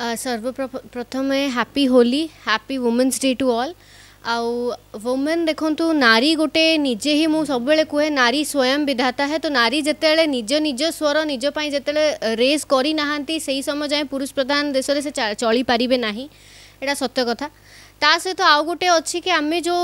प्रथम happy Holi happy women's day to all आउ women देखु नारी गोटे निजे ही मुझे सब कहे नारी स्वयं विधाता है तो नारी जो निज निज स्वर निजपाई जिते रेस करना से ही समय जाए पुरुष प्रधान देश चली पारे ना यहाँ सत्य सहित आउ गोटे अच्छी कि आम जो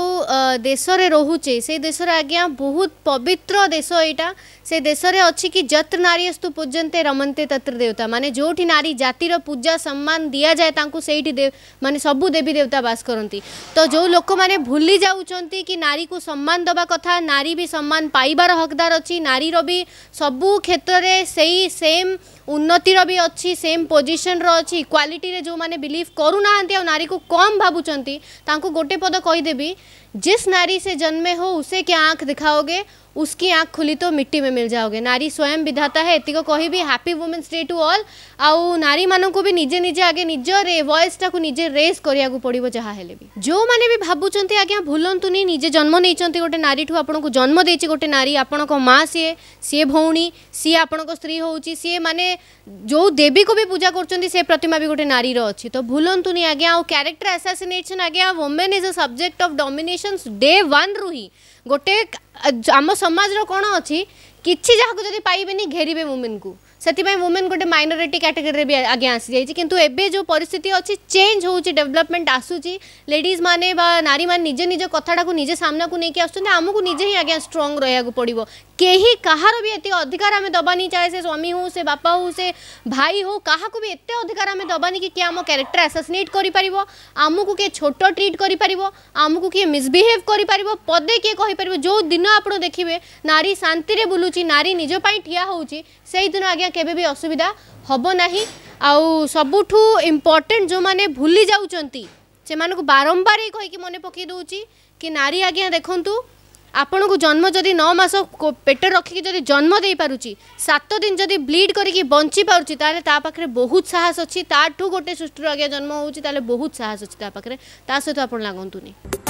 देश में रोचे से देश आज्ञा बहुत पवित्र देश यहाँ से देश में अच्छी कि नारी नारीस्तु पूजते रमंते तत्र देवता माने जो नारी जातिर पूजा सम्मान दि जाए से मानते सब देवी देवता बास करती तो जो लोग मैंने भूली जाऊँ कि नारी को सम्मान दवा कथा नारी भी सम्मान पाइबार हकदार अच्छी नारीर भी सबू क्षेत्र में सेम उन्नतिर भी अच्छी सेम पोजिशन रही इक्वालिटी जो मैंने बिलिव करूना आ नारी को कम भावुंट गोटे पद कहीदेवी जिस नारी से जन्मे हो उसे क्या आँख दिखाओगे उसकी आँख खुली तो मिट्टी में मिल जाओगे नारी स्वयं विधाता है कह भी happy women's day to all आउ नारी को भी निजे निजे आगे निज वयस को निजे रेस करा पड़ो जहाँ भी जो मैंने भी भावुंट आज्ञा भूलतुनि निजे जन्म नहीं गोटे नारी ठू आपको जन्म दे गोटे नारी आपण माँ सी सी भौणी सी आपण स्त्री हूँ मैंने जो देवी को भी पूजा कर प्रतिमा भी गोटे नारीर अच्छी तो भूलतुनि आज्ञा आउ क्यारेक्टर आसासीनेसन आज्ञा women is a subject of domination डे वन रु ही ଗୋଟେ ଆମ ସମାଜର କ'ଣ ଅଛି କିଛି ଯାହାକୁ ଯଦି ପାଇବେନି ଘେରିବେ ମୁମେନ୍କୁ से वुमेन गोटे माइनोरी कैटेगरी भी आगे आसी जाइए जो पिस्थित अच्छी चेंज होवलपमेंट आसूसी लेडीज मैंने नारी मैंने निजे निज कथा निजे सामना को लेकिन आसुच्च आमको निजे ही आज्ञा स्ट्रंग रहा पड़ो कहीं कहार भी एत अधिकार आम दबानी चाहे से स्वामी हूँ से बापा हूँ से भाई हूँ क्या भी एत अधिकार आम दबानी कि किए आम क्यारेक्टर आसासनेट करमक किए छोट ट्रिट करमक किए मिसबिहेव कर पदे किए कहीपर जो दिन आप देखिए नारी शांति बुलू नारी निजपाई ठिया हो সেইদিন আজ্ঞা কেবে বি অসুবিধা হব না আউ সবুঠু ইম্পর্টেন্ট যে ভুলি যাচ্ছেন সেমানকু বারম্বার এই কহিকি মনে পকাই দেউছি কি নারী আজ্ঞা দেখন্তু ଆପଣଙ୍କୁ ଜନ୍ମ ଯଦି ନଅ ମାସ ପେଟ ରଖିକି ଯଦି ଜନ୍ମ ଦେଇପାରୁଛି ସାତ ଦିନ ଯଦି ବ୍ଲିଡ୍ କରିକି ବଞ୍ଚି ପାରୁଛି ତାହେଲେ ତା ପାଖରେ ବହୁତ ସାହସ ଅଛି ତାଠୁ ଗୋଟେ ସୃଷ୍ଟିରୁ ଆଜ୍ଞା ଜନ୍ମ ହେଉଛି ତାହେଲେ ବହୁତ ସାହସ ଅଛି ତା ପାଖରେ ତା ସହିତ ଆପଣ ଲାଗନ୍ତୁନି